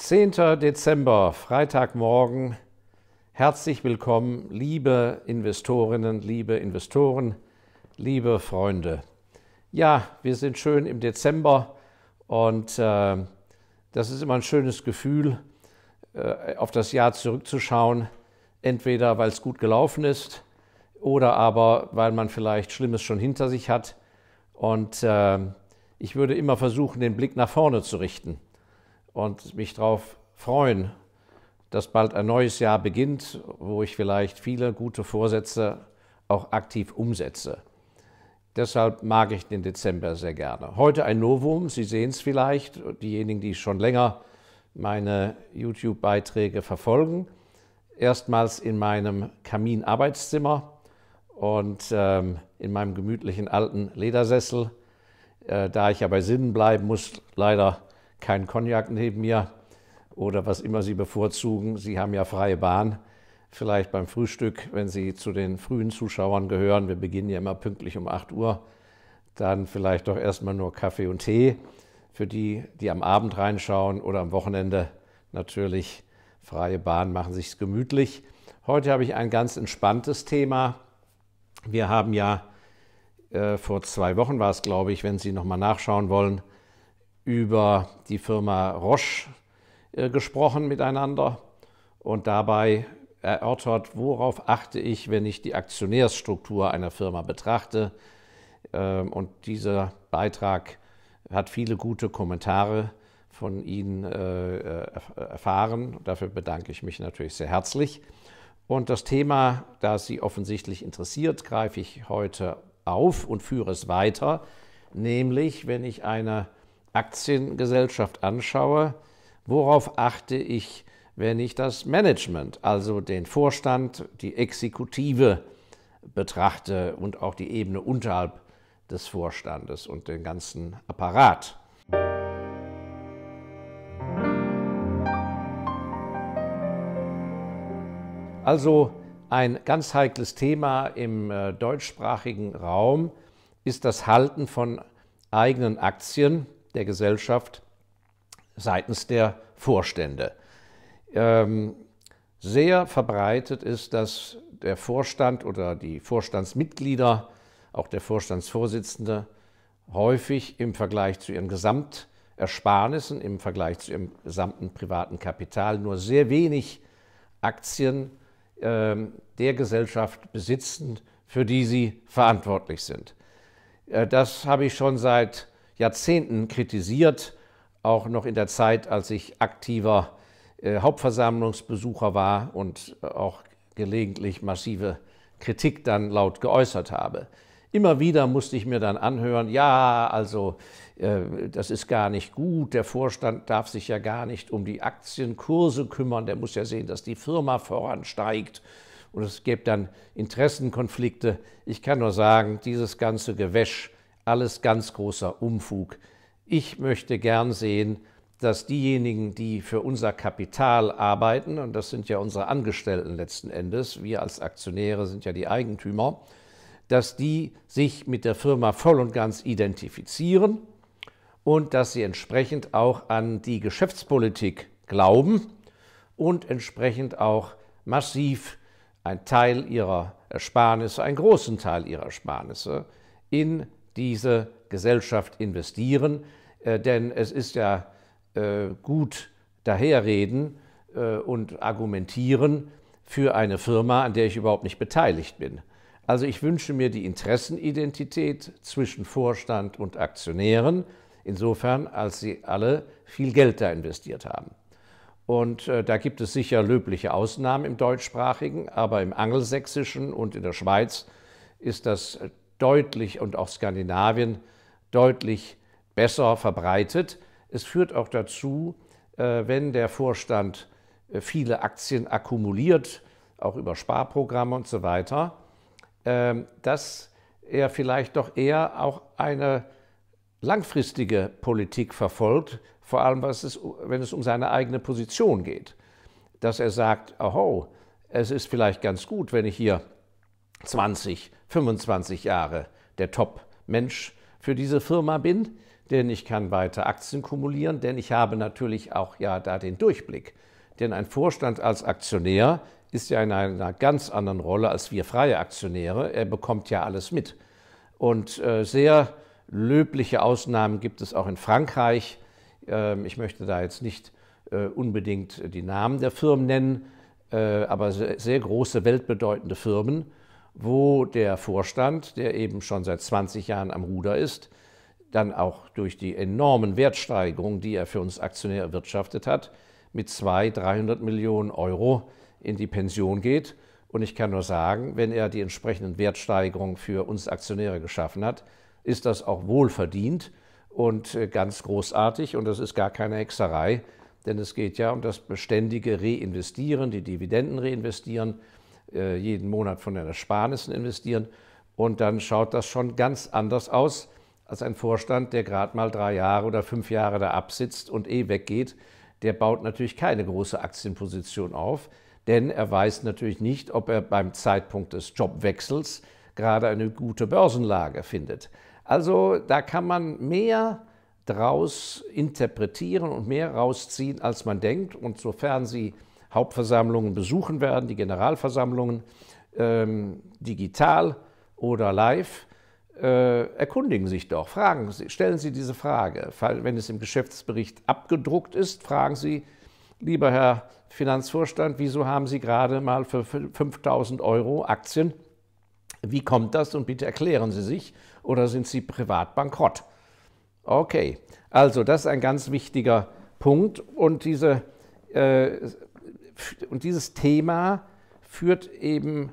10. Dezember, Freitagmorgen. Herzlich willkommen, liebe Investorinnen, liebe Investoren, liebe Freunde. Ja, wir sind schön im Dezember und äh, das ist immer ein schönes Gefühl, äh, auf das Jahr zurückzuschauen. Entweder weil es gut gelaufen ist oder aber weil man vielleicht Schlimmes schon hinter sich hat. Und äh, ich würde immer versuchen, den Blick nach vorne zu richten und mich darauf freuen, dass bald ein neues Jahr beginnt, wo ich vielleicht viele gute Vorsätze auch aktiv umsetze. Deshalb mag ich den Dezember sehr gerne. Heute ein Novum, Sie sehen es vielleicht, diejenigen, die schon länger meine YouTube-Beiträge verfolgen. Erstmals in meinem Kaminarbeitszimmer und ähm, in meinem gemütlichen alten Ledersessel. Äh, da ich ja bei sinnen bleiben muss, leider kein Cognac neben mir oder was immer Sie bevorzugen. Sie haben ja freie Bahn. Vielleicht beim Frühstück, wenn Sie zu den frühen Zuschauern gehören, wir beginnen ja immer pünktlich um 8 Uhr, dann vielleicht doch erstmal nur Kaffee und Tee. Für die, die am Abend reinschauen oder am Wochenende natürlich freie Bahn, machen sich's gemütlich. Heute habe ich ein ganz entspanntes Thema. Wir haben ja äh, vor zwei Wochen war es, glaube ich, wenn Sie nochmal nachschauen wollen, über die Firma Roche äh, gesprochen miteinander und dabei erörtert, worauf achte ich, wenn ich die Aktionärsstruktur einer Firma betrachte. Ähm, und dieser Beitrag hat viele gute Kommentare von Ihnen äh, erfahren. Dafür bedanke ich mich natürlich sehr herzlich. Und das Thema, das Sie offensichtlich interessiert, greife ich heute auf und führe es weiter, nämlich wenn ich eine Aktiengesellschaft anschaue, worauf achte ich, wenn ich das Management, also den Vorstand, die Exekutive betrachte und auch die Ebene unterhalb des Vorstandes und den ganzen Apparat. Also ein ganz heikles Thema im äh, deutschsprachigen Raum ist das Halten von eigenen Aktien der Gesellschaft seitens der Vorstände. Ähm, sehr verbreitet ist, dass der Vorstand oder die Vorstandsmitglieder, auch der Vorstandsvorsitzende, häufig im Vergleich zu ihren Gesamtersparnissen, im Vergleich zu ihrem gesamten privaten Kapital nur sehr wenig Aktien ähm, der Gesellschaft besitzen, für die sie verantwortlich sind. Äh, das habe ich schon seit Jahrzehnten kritisiert, auch noch in der Zeit, als ich aktiver äh, Hauptversammlungsbesucher war und äh, auch gelegentlich massive Kritik dann laut geäußert habe. Immer wieder musste ich mir dann anhören, ja, also äh, das ist gar nicht gut, der Vorstand darf sich ja gar nicht um die Aktienkurse kümmern, der muss ja sehen, dass die Firma voransteigt und es gäbe dann Interessenkonflikte. Ich kann nur sagen, dieses ganze Gewäsch alles ganz großer Umfug. Ich möchte gern sehen, dass diejenigen, die für unser Kapital arbeiten, und das sind ja unsere Angestellten letzten Endes, wir als Aktionäre sind ja die Eigentümer, dass die sich mit der Firma voll und ganz identifizieren und dass sie entsprechend auch an die Geschäftspolitik glauben und entsprechend auch massiv einen Teil ihrer Ersparnisse, einen großen Teil ihrer Ersparnisse in diese Gesellschaft investieren, äh, denn es ist ja äh, gut daherreden äh, und argumentieren für eine Firma, an der ich überhaupt nicht beteiligt bin. Also ich wünsche mir die Interessenidentität zwischen Vorstand und Aktionären, insofern als sie alle viel Geld da investiert haben. Und äh, da gibt es sicher löbliche Ausnahmen im deutschsprachigen, aber im angelsächsischen und in der Schweiz ist das deutlich und auch Skandinavien deutlich besser verbreitet. Es führt auch dazu, äh, wenn der Vorstand äh, viele Aktien akkumuliert, auch über Sparprogramme und so weiter, ähm, dass er vielleicht doch eher auch eine langfristige Politik verfolgt, vor allem es, wenn es um seine eigene Position geht. Dass er sagt, oho, es ist vielleicht ganz gut, wenn ich hier 20, 25 Jahre der Top-Mensch für diese Firma bin, denn ich kann weiter Aktien kumulieren, denn ich habe natürlich auch ja da den Durchblick. Denn ein Vorstand als Aktionär ist ja in einer ganz anderen Rolle als wir freie Aktionäre. Er bekommt ja alles mit. Und äh, sehr löbliche Ausnahmen gibt es auch in Frankreich. Ähm, ich möchte da jetzt nicht äh, unbedingt die Namen der Firmen nennen, äh, aber sehr, sehr große, weltbedeutende Firmen wo der Vorstand, der eben schon seit 20 Jahren am Ruder ist, dann auch durch die enormen Wertsteigerungen, die er für uns Aktionäre erwirtschaftet hat, mit 200, 300 Millionen Euro in die Pension geht. Und ich kann nur sagen, wenn er die entsprechenden Wertsteigerungen für uns Aktionäre geschaffen hat, ist das auch wohlverdient und äh, ganz großartig. Und das ist gar keine Hexerei, denn es geht ja um das beständige Reinvestieren, die Dividenden reinvestieren. Äh, jeden Monat von den Ersparnissen investieren. Und dann schaut das schon ganz anders aus als ein Vorstand, der gerade mal drei Jahre oder fünf Jahre da absitzt und eh weggeht. Der baut natürlich keine große Aktienposition auf, denn er weiß natürlich nicht, ob er beim Zeitpunkt des Jobwechsels gerade eine gute Börsenlage findet. Also da kann man mehr draus interpretieren und mehr rausziehen, als man denkt. Und sofern Sie Hauptversammlungen besuchen werden, die Generalversammlungen ähm, digital oder live. Äh, erkundigen Sie sich doch, fragen, stellen Sie diese Frage. Wenn es im Geschäftsbericht abgedruckt ist, fragen Sie, lieber Herr Finanzvorstand, wieso haben Sie gerade mal für 5000 Euro Aktien? Wie kommt das? Und bitte erklären Sie sich oder sind Sie privat bankrott? Okay, also das ist ein ganz wichtiger Punkt und diese äh, und dieses Thema führt eben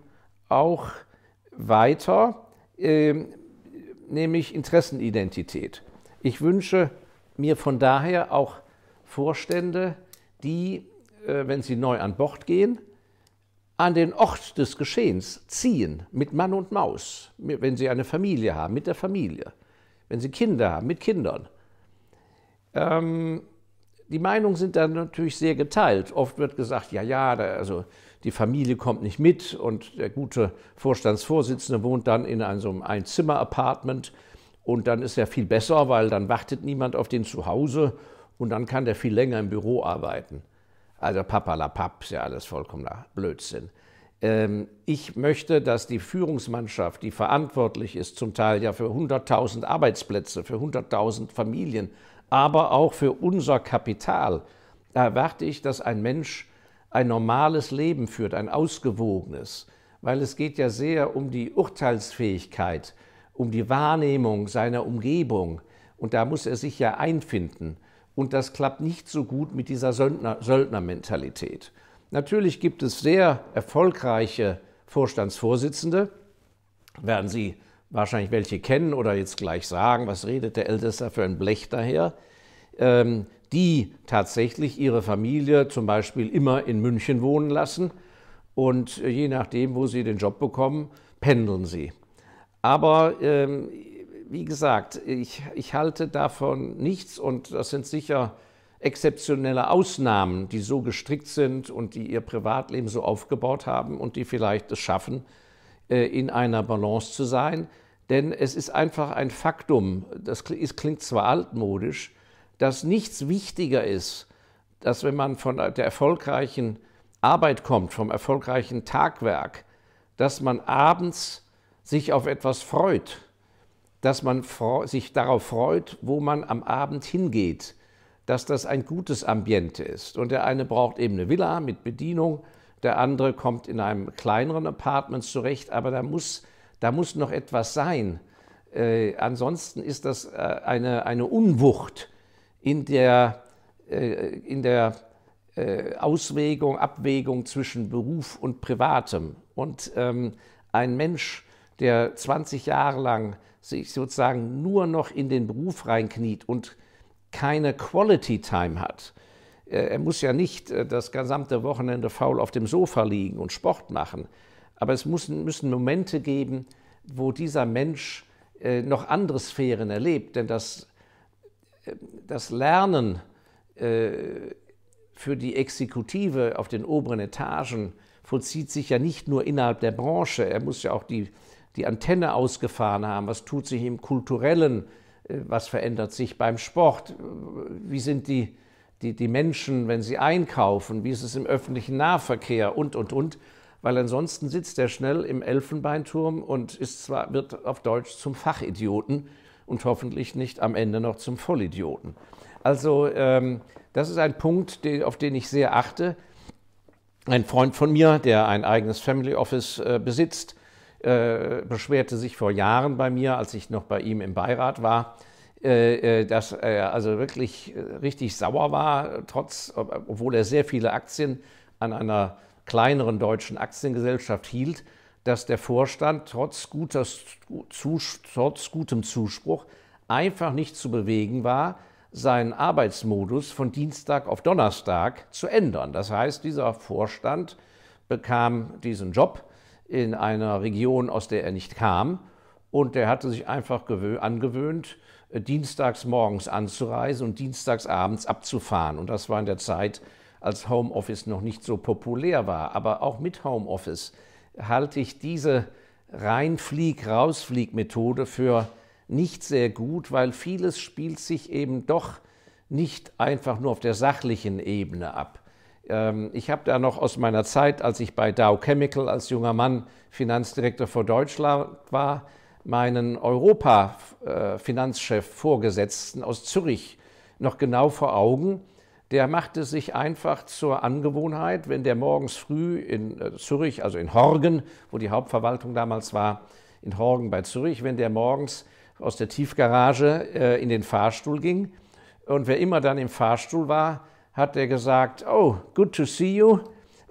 auch weiter, äh, nämlich Interessenidentität. Ich wünsche mir von daher auch Vorstände, die, äh, wenn sie neu an Bord gehen, an den Ort des Geschehens ziehen, mit Mann und Maus, wenn sie eine Familie haben, mit der Familie, wenn sie Kinder haben, mit Kindern. Ähm, die Meinungen sind dann natürlich sehr geteilt. Oft wird gesagt, ja, ja, da, also die Familie kommt nicht mit und der gute Vorstandsvorsitzende wohnt dann in einem, so einem Einzimmer-Apartment und dann ist er viel besser, weil dann wartet niemand auf den zu Hause und dann kann der viel länger im Büro arbeiten. Also papalapap ist ja alles vollkommener Blödsinn. Ähm, ich möchte, dass die Führungsmannschaft, die verantwortlich ist, zum Teil ja für 100.000 Arbeitsplätze, für 100.000 Familien, aber auch für unser Kapital erwarte ich, dass ein Mensch ein normales Leben führt, ein ausgewogenes, weil es geht ja sehr um die Urteilsfähigkeit, um die Wahrnehmung seiner Umgebung und da muss er sich ja einfinden und das klappt nicht so gut mit dieser Söldner Söldnermentalität. Natürlich gibt es sehr erfolgreiche Vorstandsvorsitzende, werden sie wahrscheinlich welche kennen oder jetzt gleich sagen, was redet der Ältester für ein Blech daher, ähm, die tatsächlich ihre Familie zum Beispiel immer in München wohnen lassen und äh, je nachdem, wo sie den Job bekommen, pendeln sie. Aber ähm, wie gesagt, ich, ich halte davon nichts und das sind sicher exzeptionelle Ausnahmen, die so gestrickt sind und die ihr Privatleben so aufgebaut haben und die vielleicht es schaffen, äh, in einer Balance zu sein. Denn es ist einfach ein Faktum, das klingt zwar altmodisch, dass nichts wichtiger ist, dass wenn man von der erfolgreichen Arbeit kommt, vom erfolgreichen Tagwerk, dass man abends sich auf etwas freut, dass man sich darauf freut, wo man am Abend hingeht, dass das ein gutes Ambiente ist. Und der eine braucht eben eine Villa mit Bedienung, der andere kommt in einem kleineren Apartment zurecht, aber da muss, da muss noch etwas sein. Äh, ansonsten ist das äh, eine, eine Unwucht in der, äh, in der äh, Auswägung, Abwägung zwischen Beruf und Privatem. Und ähm, ein Mensch, der 20 Jahre lang sich sozusagen nur noch in den Beruf reinkniet und keine Quality Time hat, äh, er muss ja nicht äh, das gesamte Wochenende faul auf dem Sofa liegen und Sport machen. Aber es müssen, müssen Momente geben, wo dieser Mensch äh, noch andere Sphären erlebt. Denn das, das Lernen für die Exekutive auf den oberen Etagen vollzieht sich ja nicht nur innerhalb der Branche. Er muss ja auch die, die Antenne ausgefahren haben. Was tut sich im Kulturellen? Was verändert sich beim Sport? Wie sind die die, die Menschen, wenn sie einkaufen, wie ist es im öffentlichen Nahverkehr und, und, und. Weil ansonsten sitzt er schnell im Elfenbeinturm und ist zwar, wird auf Deutsch zum Fachidioten und hoffentlich nicht am Ende noch zum Vollidioten. Also ähm, das ist ein Punkt, den, auf den ich sehr achte. Ein Freund von mir, der ein eigenes Family Office äh, besitzt, äh, beschwerte sich vor Jahren bei mir, als ich noch bei ihm im Beirat war, äh, äh, dass er also wirklich äh, richtig sauer war, trotz, obwohl er sehr viele Aktien an einer kleineren deutschen Aktiengesellschaft hielt, dass der Vorstand trotz, gutes, trotz gutem Zuspruch einfach nicht zu bewegen war, seinen Arbeitsmodus von Dienstag auf Donnerstag zu ändern. Das heißt, dieser Vorstand bekam diesen Job in einer Region, aus der er nicht kam und der hatte sich einfach angewöhnt, äh, dienstags morgens anzureisen und dienstags abends abzufahren. Und das war in der Zeit, als Homeoffice noch nicht so populär war. Aber auch mit Homeoffice halte ich diese Reinflieg-Rausflieg-Methode für nicht sehr gut, weil vieles spielt sich eben doch nicht einfach nur auf der sachlichen Ebene ab. Ähm, ich habe da noch aus meiner Zeit, als ich bei Dow Chemical als junger Mann Finanzdirektor vor Deutschland war, meinen Europa-Finanzchef äh, Vorgesetzten aus Zürich noch genau vor Augen. Der machte sich einfach zur Angewohnheit, wenn der morgens früh in äh, Zürich, also in Horgen, wo die Hauptverwaltung damals war, in Horgen bei Zürich, wenn der morgens aus der Tiefgarage äh, in den Fahrstuhl ging und wer immer dann im Fahrstuhl war, hat er gesagt, oh, good to see you.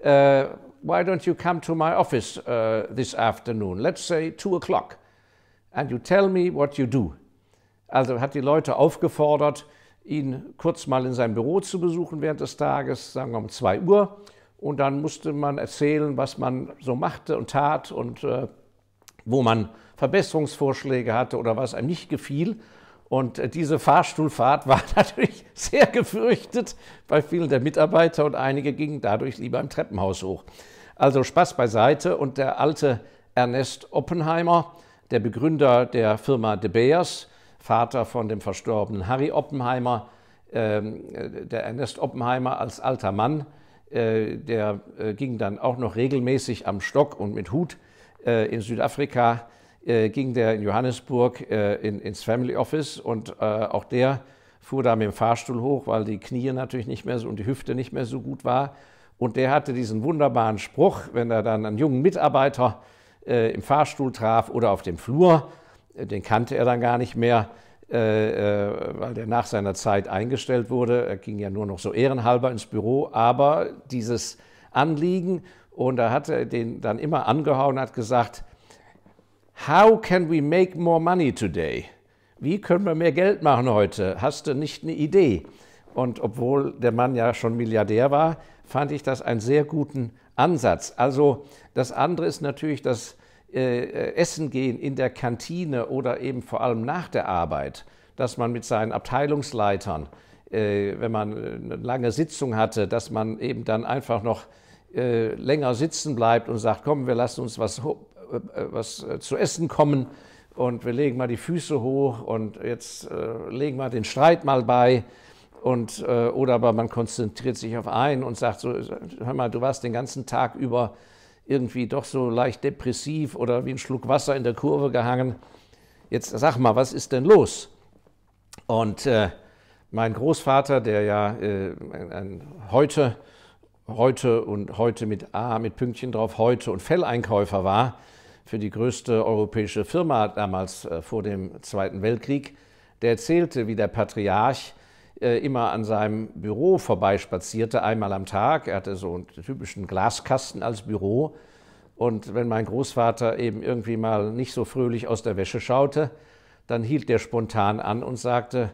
Uh, why don't you come to my office uh, this afternoon? Let's say two o'clock and you tell me what you do. Also hat die Leute aufgefordert, ihn kurz mal in seinem Büro zu besuchen während des Tages, sagen wir um 2 Uhr. Und dann musste man erzählen, was man so machte und tat und äh, wo man Verbesserungsvorschläge hatte oder was einem nicht gefiel. Und äh, diese Fahrstuhlfahrt war natürlich sehr gefürchtet bei vielen der Mitarbeiter und einige gingen dadurch lieber im Treppenhaus hoch. Also Spaß beiseite und der alte Ernest Oppenheimer, der Begründer der Firma De Beers, Vater von dem verstorbenen Harry Oppenheimer, ähm, äh, der Ernest Oppenheimer als alter Mann, äh, der äh, ging dann auch noch regelmäßig am Stock und mit Hut äh, in Südafrika, äh, ging der in Johannesburg äh, in, ins Family Office und auch der fuhr da mit dem Fahrstuhl hoch, weil die Knie natürlich nicht mehr so und die Hüfte nicht mehr so gut war. Und der hatte diesen wunderbaren Spruch, wenn er dann einen jungen Mitarbeiter äh, äh, im Fahrstuhl traf oder auf dem Flur. Äh, den kannte er dann gar nicht mehr, äh, äh, weil der nach seiner Zeit eingestellt wurde. Er ging ja nur noch so ehrenhalber ins Büro, aber dieses Anliegen und da hat er den dann immer angehauen und hat gesagt, How can we make more money today? Wie können wir mehr Geld machen heute? Hast du nicht eine Idee? Und obwohl der Mann ja schon Milliardär war, fand ich das einen sehr guten Ansatz. Also das andere ist natürlich das äh, äh, Essen gehen in der Kantine oder eben vor allem nach der Arbeit, dass man mit seinen Abteilungsleitern, äh, wenn man äh, eine lange Sitzung hatte, dass man eben dann einfach noch äh, länger sitzen bleibt und sagt, komm, wir lassen uns was, äh, was zu essen kommen und wir legen mal die Füße hoch und jetzt legen wir den Streit mal bei und, äh, oder aber man konzentriert sich auf einen und sagt so, hör mal, du warst den ganzen Tag über irgendwie doch so leicht depressiv oder wie ein Schluck Wasser in der Kurve gehangen. Jetzt sag mal, was ist denn los? Und äh, mein Großvater, der ja äh, ein, ein heute, heute und heute mit A, mit Pünktchen drauf, heute und Felleinkäufer war, für die größte europäische Firma damals äh, vor dem Zweiten Weltkrieg, der erzählte, wie der Patriarch äh, immer an seinem Büro vorbeispazierte, einmal am Tag. Er hatte so einen typischen Glaskasten als Büro. Und wenn mein Großvater eben irgendwie mal nicht so fröhlich aus der Wäsche schaute, dann hielt der spontan an und sagte,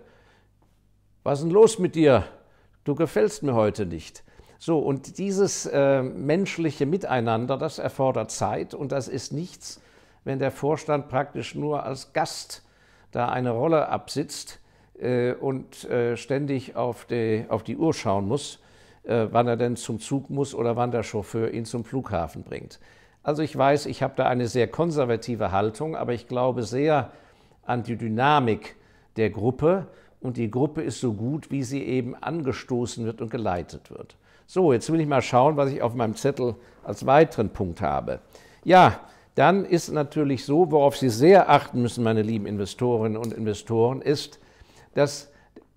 was ist denn los mit dir? Du gefällst mir heute nicht. So, und dieses äh, menschliche Miteinander, das erfordert Zeit und das ist nichts, wenn der Vorstand praktisch nur als Gast da eine Rolle absitzt. Äh, und äh, ständig auf die, auf die Uhr schauen muss, äh, wann er denn zum Zug muss oder wann der Chauffeur ihn zum Flughafen bringt. Also ich weiß, ich habe da eine sehr konservative Haltung, aber ich glaube sehr an die Dynamik der Gruppe und die Gruppe ist so gut, wie sie eben angestoßen wird und geleitet wird. So, jetzt will ich mal schauen, was ich auf meinem Zettel als weiteren Punkt habe. Ja, dann ist natürlich so, worauf Sie sehr achten müssen, meine lieben Investorinnen und Investoren, ist, dass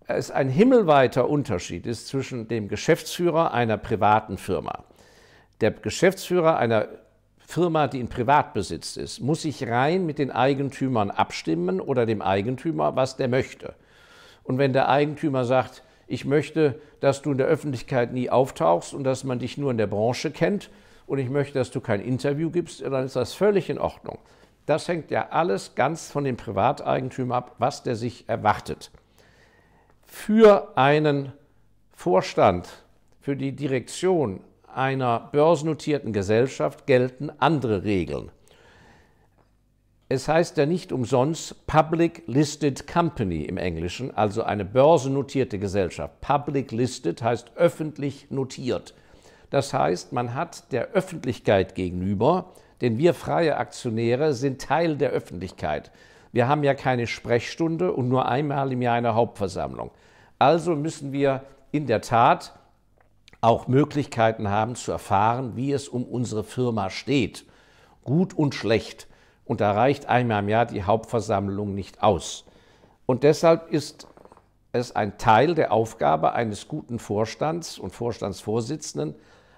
es ein himmelweiter Unterschied ist zwischen dem Geschäftsführer einer privaten Firma. Der Geschäftsführer einer Firma, die in Privatbesitz ist, muss sich rein mit den Eigentümern abstimmen oder dem Eigentümer, was der möchte. Und wenn der Eigentümer sagt, ich möchte, dass du in der Öffentlichkeit nie auftauchst und dass man dich nur in der Branche kennt und ich möchte, dass du kein Interview gibst, dann ist das völlig in Ordnung. Das hängt ja alles ganz von dem Privateigentümer ab, was der sich erwartet für einen Vorstand, für die Direktion einer börsennotierten Gesellschaft gelten andere Regeln. Es heißt ja nicht umsonst Public Listed Company im Englischen, also eine börsennotierte Gesellschaft. Public Listed heißt öffentlich notiert. Das heißt, man hat der Öffentlichkeit gegenüber, denn wir freie Aktionäre sind Teil der Öffentlichkeit. Wir haben ja keine Sprechstunde und nur einmal im Jahr eine Hauptversammlung. Also müssen wir in der Tat auch Möglichkeiten haben zu erfahren, wie es um unsere Firma steht. Gut und schlecht. Und da reicht einmal im Jahr die Hauptversammlung nicht aus. Und deshalb ist es ein Teil der Aufgabe eines guten Vorstands und Vorstandsvorsitzenden,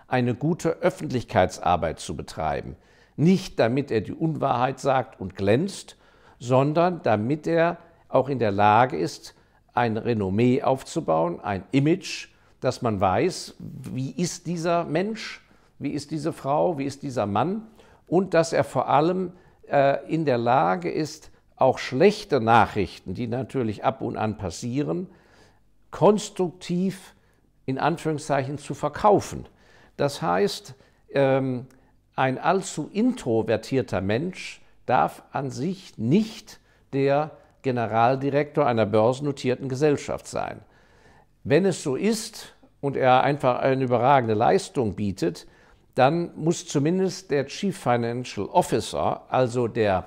eine gute Öffentlichkeitsarbeit zu betreiben. Nicht damit er die Unwahrheit sagt und glänzt, sondern damit er auch in der Lage ist, ein Renommee aufzubauen, ein Image, dass man weiß, wie ist dieser Mensch, wie ist diese Frau, wie ist dieser Mann und dass er vor allem äh, in der Lage ist, auch schlechte Nachrichten, die natürlich ab und an passieren, konstruktiv in Anführungszeichen zu verkaufen. Das heißt, ähm, ein allzu introvertierter Mensch darf an sich nicht der Generaldirektor einer börsennotierten Gesellschaft sein. Wenn es so ist und er einfach eine überragende Leistung bietet, dann muss zumindest der Chief Financial Officer, also der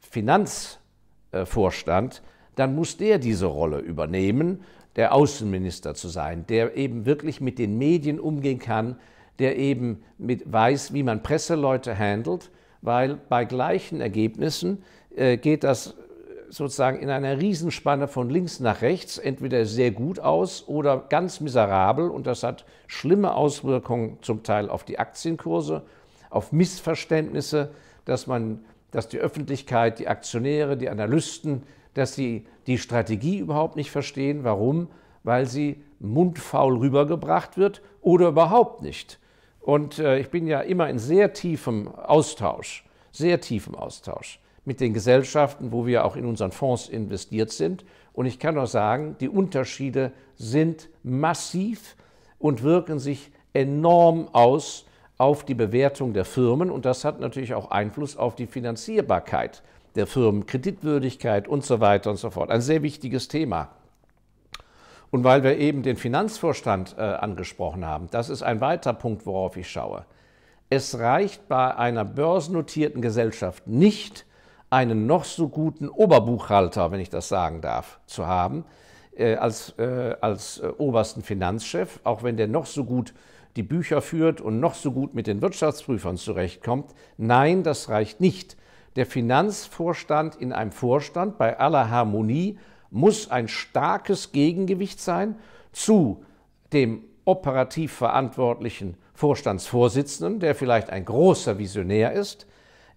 Finanzvorstand, dann muss der diese Rolle übernehmen, der Außenminister zu sein, der eben wirklich mit den Medien umgehen kann, der eben mit weiß, wie man Presseleute handelt, weil bei gleichen Ergebnissen äh, geht das sozusagen in einer Riesenspanne von links nach rechts entweder sehr gut aus oder ganz miserabel. Und das hat schlimme Auswirkungen zum Teil auf die Aktienkurse, auf Missverständnisse, dass man, dass die Öffentlichkeit, die Aktionäre, die Analysten, dass sie die Strategie überhaupt nicht verstehen. Warum? Weil sie mundfaul rübergebracht wird oder überhaupt nicht. Und äh, ich bin ja immer in sehr tiefem Austausch, sehr tiefem Austausch mit den Gesellschaften, wo wir auch in unseren Fonds investiert sind. Und ich kann nur sagen, die Unterschiede sind massiv und wirken sich enorm aus auf die Bewertung der Firmen. Und das hat natürlich auch Einfluss auf die Finanzierbarkeit der Firmen, Kreditwürdigkeit und so weiter und so fort. Ein sehr wichtiges Thema. Und weil wir eben den Finanzvorstand äh, angesprochen haben, das ist ein weiterer Punkt, worauf ich schaue. Es reicht bei einer börsennotierten Gesellschaft nicht, einen noch so guten Oberbuchhalter, wenn ich das sagen darf, zu haben, äh, als, äh, als äh, obersten Finanzchef, auch wenn der noch so gut die Bücher führt und noch so gut mit den Wirtschaftsprüfern zurechtkommt. Nein, das reicht nicht. Der Finanzvorstand in einem Vorstand bei aller Harmonie muss ein starkes Gegengewicht sein zu dem operativ verantwortlichen Vorstandsvorsitzenden, der vielleicht ein großer Visionär ist,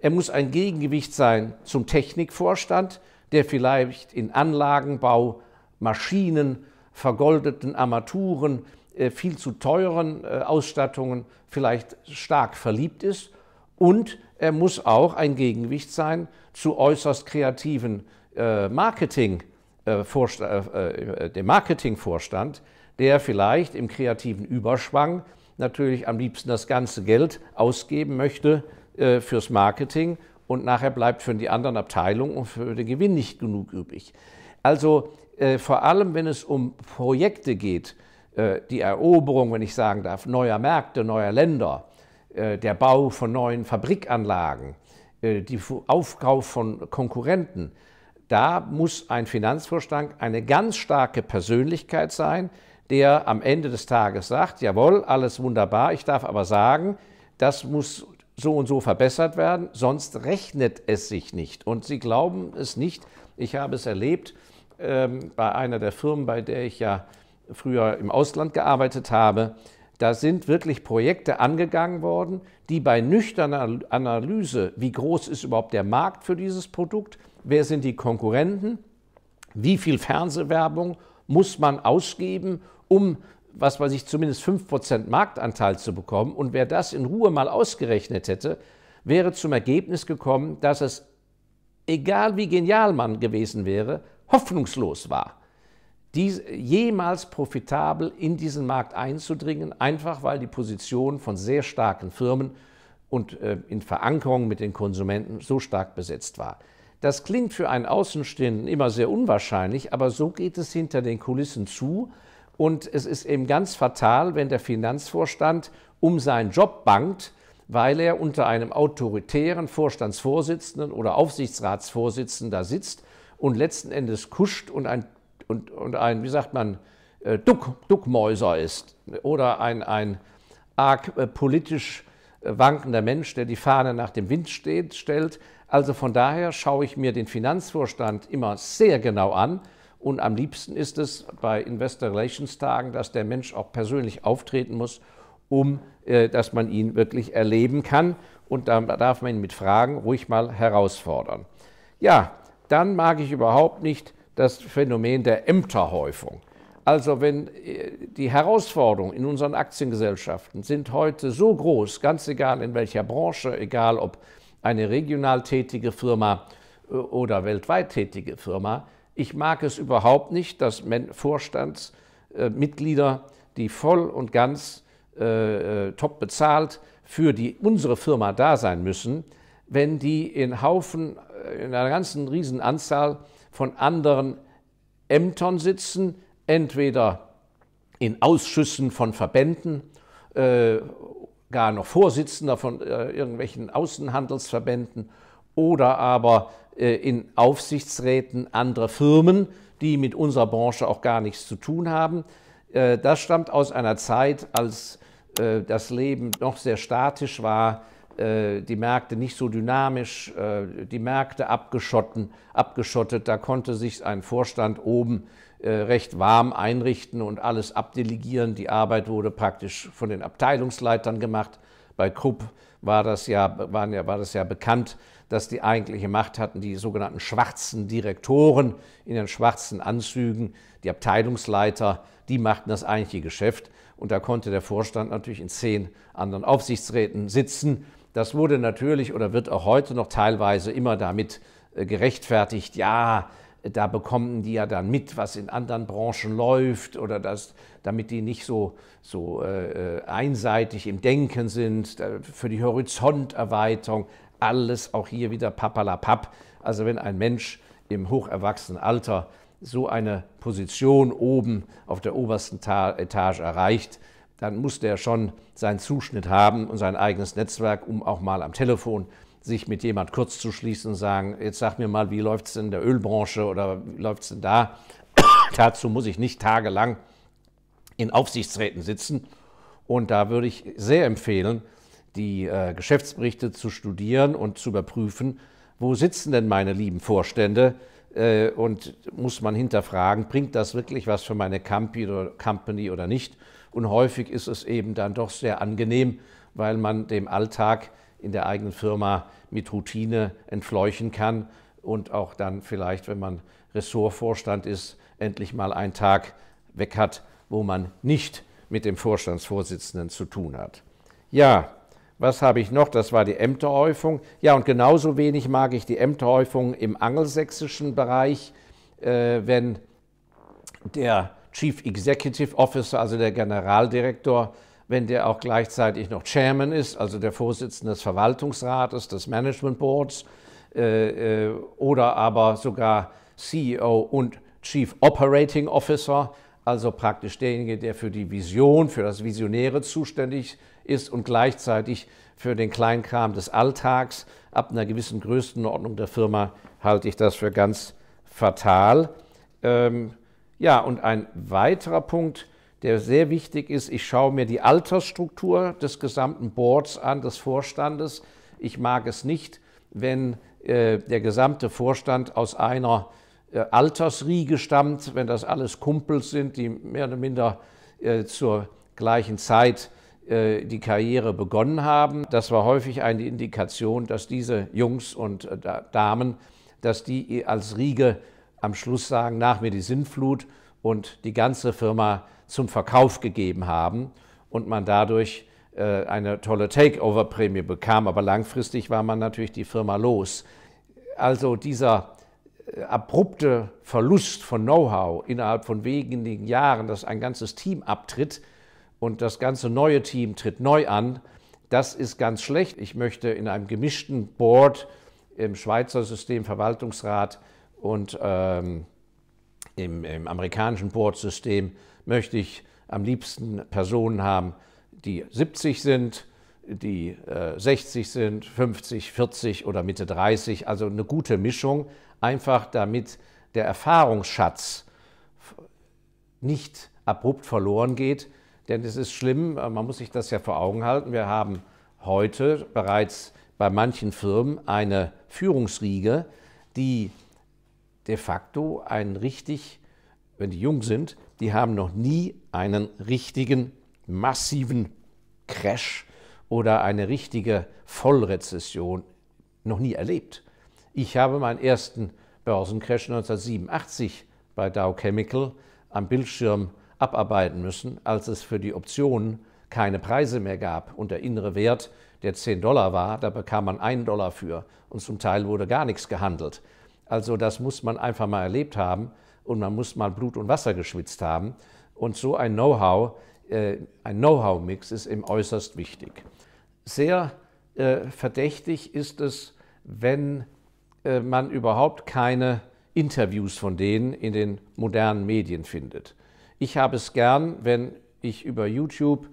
er muss ein Gegengewicht sein zum Technikvorstand, der vielleicht in Anlagenbau, Maschinen, vergoldeten Armaturen, äh, viel zu teuren äh, Ausstattungen vielleicht stark verliebt ist. Und er muss auch ein Gegengewicht sein zu äußerst kreativen äh, Marketing, dem Marketingvorstand, der vielleicht im kreativen Überschwang natürlich am liebsten das ganze Geld ausgeben möchte äh, fürs Marketing und nachher bleibt für die anderen Abteilungen und für den Gewinn nicht genug übrig. Also äh, vor allem, wenn es um Projekte geht, äh, die Eroberung, wenn ich sagen darf, neuer Märkte, neuer Länder, äh, der Bau von neuen Fabrikanlagen, äh, die Aufkauf von Konkurrenten, da muss ein Finanzvorstand eine ganz starke Persönlichkeit sein, der am Ende des Tages sagt, jawohl, alles wunderbar, ich darf aber sagen, das muss so und so verbessert werden, sonst rechnet es sich nicht. Und sie glauben es nicht. Ich habe es erlebt ähm, bei einer der Firmen, bei der ich ja früher im Ausland gearbeitet habe. Da sind wirklich Projekte angegangen worden, die bei nüchterner Analyse, wie groß ist überhaupt der Markt für dieses Produkt, wer sind die Konkurrenten, wie viel Fernsehwerbung muss man ausgeben, um was weiß ich, zumindest 5% Marktanteil zu bekommen. Und wer das in Ruhe mal ausgerechnet hätte, wäre zum Ergebnis gekommen, dass es, egal wie genial man gewesen wäre, hoffnungslos war, dies, jemals profitabel in diesen Markt einzudringen, einfach weil die Position von sehr starken Firmen und äh, in Verankerung mit den Konsumenten so stark besetzt war. Das klingt für einen Außenstehenden immer sehr unwahrscheinlich, aber so geht es hinter den Kulissen zu. Und es ist eben ganz fatal, wenn der Finanzvorstand um seinen Job bangt, weil er unter einem autoritären Vorstandsvorsitzenden oder Aufsichtsratsvorsitzenden da sitzt und letzten Endes kuscht und ein, und, und ein wie sagt man, äh, Duck, Duckmäuser ist oder ein, ein arg äh, politisch äh, wankender Mensch, der die Fahne nach dem Wind steht, stellt. Also von daher schaue ich mir den Finanzvorstand immer sehr genau an, und am liebsten ist es bei Investor Relations Tagen, dass der Mensch auch persönlich auftreten muss, um äh, dass man ihn wirklich erleben kann. Und da darf man ihn mit Fragen ruhig mal herausfordern. Ja, dann mag ich überhaupt nicht das Phänomen der Ämterhäufung. Also wenn äh, die Herausforderungen in unseren Aktiengesellschaften sind heute so groß, ganz egal in welcher Branche, egal ob eine regional tätige Firma äh, oder weltweit tätige Firma, ich mag es überhaupt nicht, dass Vorstandsmitglieder, äh, die voll und ganz äh, äh, top bezahlt für die, unsere Firma da sein müssen, wenn die in Haufen, äh, in einer ganzen Riesenanzahl von anderen Ämtern sitzen, entweder in Ausschüssen von Verbänden, äh, gar noch Vorsitzender von äh, irgendwelchen Außenhandelsverbänden oder aber äh, in Aufsichtsräten anderer Firmen, die mit unserer Branche auch gar nichts zu tun haben. Äh, das stammt aus einer Zeit, als äh, das Leben noch sehr statisch war, die Märkte nicht so dynamisch, die Märkte abgeschottet. Da konnte sich ein Vorstand oben recht warm einrichten und alles abdelegieren. Die Arbeit wurde praktisch von den Abteilungsleitern gemacht. Bei Krupp war das ja, waren ja, war das ja bekannt, dass die eigentliche Macht hatten die sogenannten schwarzen Direktoren in den schwarzen Anzügen, die Abteilungsleiter, die machten das eigentliche Geschäft. Und da konnte der Vorstand natürlich in zehn anderen Aufsichtsräten sitzen. Das wurde natürlich oder wird auch heute noch teilweise immer damit äh, gerechtfertigt, ja, da bekommen die ja dann mit, was in anderen Branchen läuft oder das, damit die nicht so, so äh, einseitig im Denken sind, für die Horizonterweiterung, alles auch hier wieder papalapap. Also wenn ein Mensch im hocherwachsenen Alter so eine Position oben auf der obersten Ta Etage erreicht, dann muss der schon seinen Zuschnitt haben und sein eigenes Netzwerk, um auch mal am Telefon sich mit jemand kurz zu schließen und sagen, jetzt sag mir mal, wie läuft es in der Ölbranche oder wie läuft es denn da? Dazu muss ich nicht tagelang in Aufsichtsräten sitzen. Und da würde ich sehr empfehlen, die äh, Geschäftsberichte zu studieren und zu überprüfen, wo sitzen denn meine lieben Vorstände? Äh, und muss man hinterfragen, bringt das wirklich was für meine Company oder nicht? Und häufig ist es eben dann doch sehr angenehm, weil man dem Alltag in der eigenen Firma mit Routine entfleuchen kann und auch dann vielleicht, wenn man Ressortvorstand ist, endlich mal einen Tag weg hat, wo man nicht mit dem Vorstandsvorsitzenden zu tun hat. Ja, was habe ich noch? Das war die Ämterhäufung. Ja, und genauso wenig mag ich die Ämterhäufung im angelsächsischen Bereich, äh, wenn der Chief Executive Officer, also der Generaldirektor, wenn der auch gleichzeitig noch Chairman ist, also der Vorsitzende des Verwaltungsrates, des Management Boards äh, äh oder aber sogar CEO und Chief Operating Officer, also praktisch derjenige, der für die Vision, für das Visionäre zuständig ist und gleichzeitig für den Kleinkram des Alltags. Ab einer gewissen Größenordnung der Firma halte ich das für ganz fatal. Ähm, ja, und ein weiterer Punkt, der sehr wichtig ist. Ich schaue mir die Altersstruktur des gesamten Boards an, des Vorstandes. Ich mag es nicht, wenn äh, der gesamte Vorstand aus einer äh, Altersriege stammt, wenn das alles Kumpels sind, die mehr oder minder äh, zur gleichen Zeit äh, die Karriere begonnen haben. Das war häufig eine Indikation, dass diese Jungs und äh, Damen, dass die als Riege am Schluss sagen, nach mir die Sinnflut und die ganze Firma zum Verkauf gegeben haben und man dadurch äh, eine tolle Takeover-Prämie bekam, aber langfristig war man natürlich die Firma los. Also dieser äh, abrupte Verlust von Know-how innerhalb von wenigen Jahren, dass ein ganzes Team abtritt und das ganze neue Team tritt neu an, das ist ganz schlecht. Ich möchte in einem gemischten Board im Schweizer System Verwaltungsrat und ähm, im, im, amerikanischen Board-System möchte ich am liebsten Personen haben, die 70 sind, die 60 äh, sind, 50, 40 oder Mitte 30, also eine gute Mischung, einfach damit der Erfahrungsschatz nicht abrupt verloren geht. Denn es ist schlimm, äh, man muss sich das ja vor Augen halten. Wir haben heute bereits bei manchen Firmen eine Führungsriege, die de facto einen richtig, wenn die jung sind, die haben noch nie einen richtigen massiven Crash oder eine richtige Vollrezession noch nie erlebt. Ich habe meinen ersten Börsencrash 1987 bei Dow Chemical am Bildschirm abarbeiten müssen, als es für die Optionen keine Preise mehr gab und der innere Wert, der 10 Dollar war, da bekam man 1 Dollar für und zum Teil wurde gar nichts gehandelt. Also das muss man einfach mal erlebt haben und man muss mal Blut und Wasser geschwitzt haben. Und so ein Know-how, äh, ein Know-how-Mix ist eben äußerst wichtig. Sehr äh, verdächtig ist es, wenn äh, man überhaupt keine Interviews von denen in den modernen Medien findet. Ich habe es gern, wenn ich über YouTube,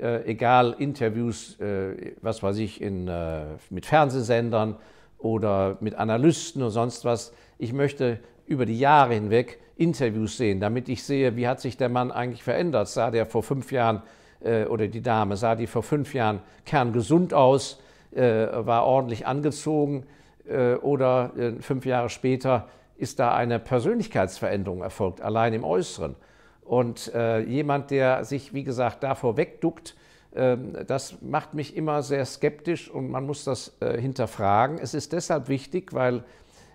äh, egal Interviews, äh, was weiß ich, in, äh, mit Fernsehsendern oder mit Analysten oder sonst was, ich möchte über die Jahre hinweg Interviews sehen, damit ich sehe, wie hat sich der Mann eigentlich verändert. Sah der vor fünf Jahren äh, oder die Dame, sah die vor fünf Jahren kerngesund aus, äh, war ordentlich angezogen äh, oder äh, fünf Jahre später ist da eine Persönlichkeitsveränderung erfolgt, allein im Äußeren. Und äh, jemand, der sich, wie gesagt, davor wegduckt, ähm, das macht mich immer sehr skeptisch und man muss das äh, hinterfragen. Es ist deshalb wichtig, weil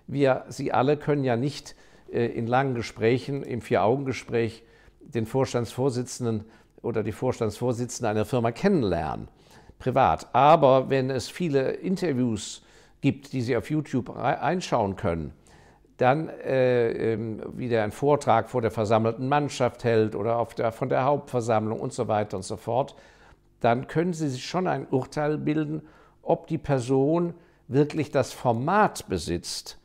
wir, Sie alle können ja nicht äh, in langen Gesprächen, im Vier-Augen-Gespräch, den Vorstandsvorsitzenden oder die Vorstandsvorsitzende einer Firma kennenlernen, privat. Aber wenn es viele Interviews gibt, die Sie auf YouTube einschauen können, dann äh, ähm, wieder einen Vortrag vor der versammelten Mannschaft hält oder der, von der Hauptversammlung und so weiter und so fort, dann können Sie sich schon ein Urteil bilden, ob die Person wirklich das Format besitzt,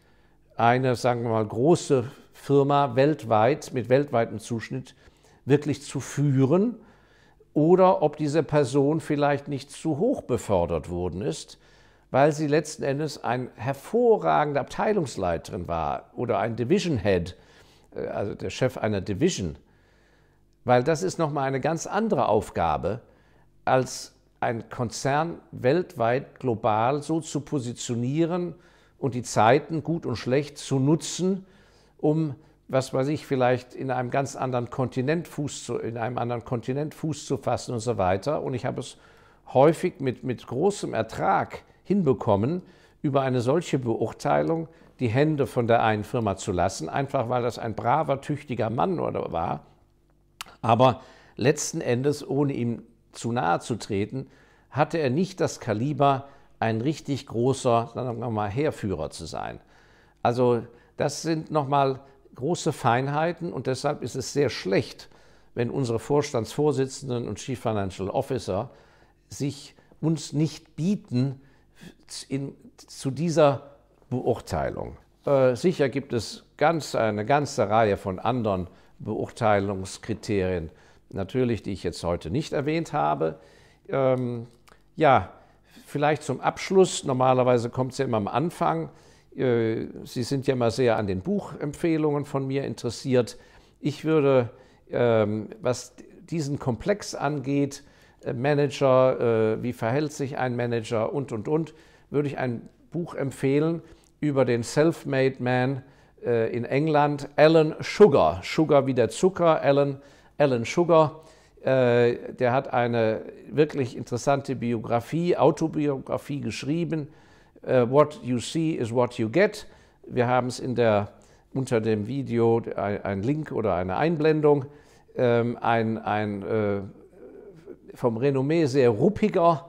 eine, sagen wir mal, große Firma weltweit mit weltweitem Zuschnitt wirklich zu führen oder ob diese Person vielleicht nicht zu hoch befördert worden ist, weil sie letzten Endes ein hervorragende Abteilungsleiterin war oder ein Division Head, äh, also der Chef einer Division. Weil das ist nochmal eine ganz andere Aufgabe, als ein Konzern weltweit global so zu positionieren, und die Zeiten gut und schlecht zu nutzen, um was weiß ich, vielleicht in einem ganz anderen Kontinent Fuß zu, in einem anderen Kontinent Fuß zu fassen und so weiter. Und ich habe es häufig mit, mit großem Ertrag hinbekommen, über eine solche Beurteilung die Hände von der einen Firma zu lassen, einfach weil das ein braver, tüchtiger Mann oder war. Aber letzten Endes, ohne ihm zu nahe zu treten, hatte er nicht das Kaliber, ein richtig großer sagen wir mal, Heerführer zu sein. Also das sind nochmal große Feinheiten und deshalb ist es sehr schlecht, wenn unsere Vorstandsvorsitzenden und Chief Financial Officer sich uns nicht bieten in, zu dieser Beurteilung. Äh, sicher gibt es ganz, eine ganze Reihe von anderen Beurteilungskriterien, natürlich, die ich jetzt heute nicht erwähnt habe. Ähm, ja, Vielleicht zum Abschluss, normalerweise kommt es ja immer am Anfang. Äh, Sie sind ja immer sehr an den Buchempfehlungen von mir interessiert. Ich würde, ähm, was diesen Komplex angeht, äh, Manager, äh, wie verhält sich ein Manager und, und, und, würde ich ein Buch empfehlen über den Self-Made Man in England, Alan Sugar. Sugar wie der Zucker, Alan, Alan Sugar äh, der hat eine wirklich interessante Biografie, Autobiografie geschrieben. Äh, what you see is what you get. Wir haben es in der, unter dem Video einen Link oder eine Einblendung. Ähm, ein, ein äh, vom Renommee sehr ruppiger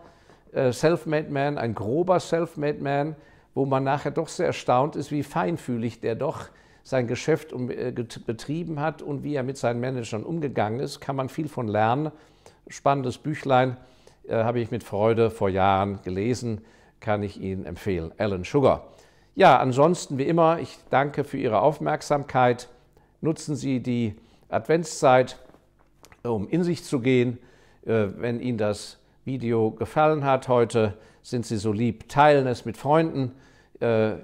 Self-Made Man, ein grober Self-Made Man, wo man nachher doch sehr erstaunt ist, wie feinfühlig der doch ist sein Geschäft äh, betrieben hat und wie er mit seinen Managern umgegangen ist, kann man viel von lernen. Spannendes Büchlein äh, habe ich mit Freude vor Jahren gelesen, kann ich Ihnen empfehlen. Alan Sugar. Ja, ansonsten wie immer, ich danke für Ihre Aufmerksamkeit. Nutzen Sie die Adventszeit, um in sich zu gehen. Äh, wenn Ihnen das Video gefallen hat heute, sind Sie so lieb, teilen es mit Freunden. Äh,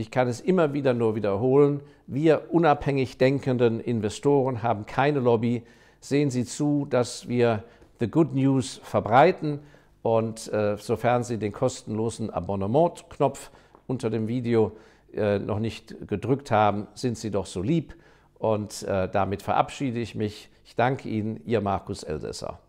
ich kann es immer wieder nur wiederholen. Wir unabhängig denkenden Investoren haben keine Lobby. Sehen Sie zu, dass wir The Good News verbreiten. Und äh, sofern Sie den kostenlosen Abonnement-Knopf unter dem Video äh, noch nicht gedrückt haben, sind Sie doch so lieb. Und äh, damit verabschiede ich mich. Ich danke Ihnen, Ihr Markus Elsässer.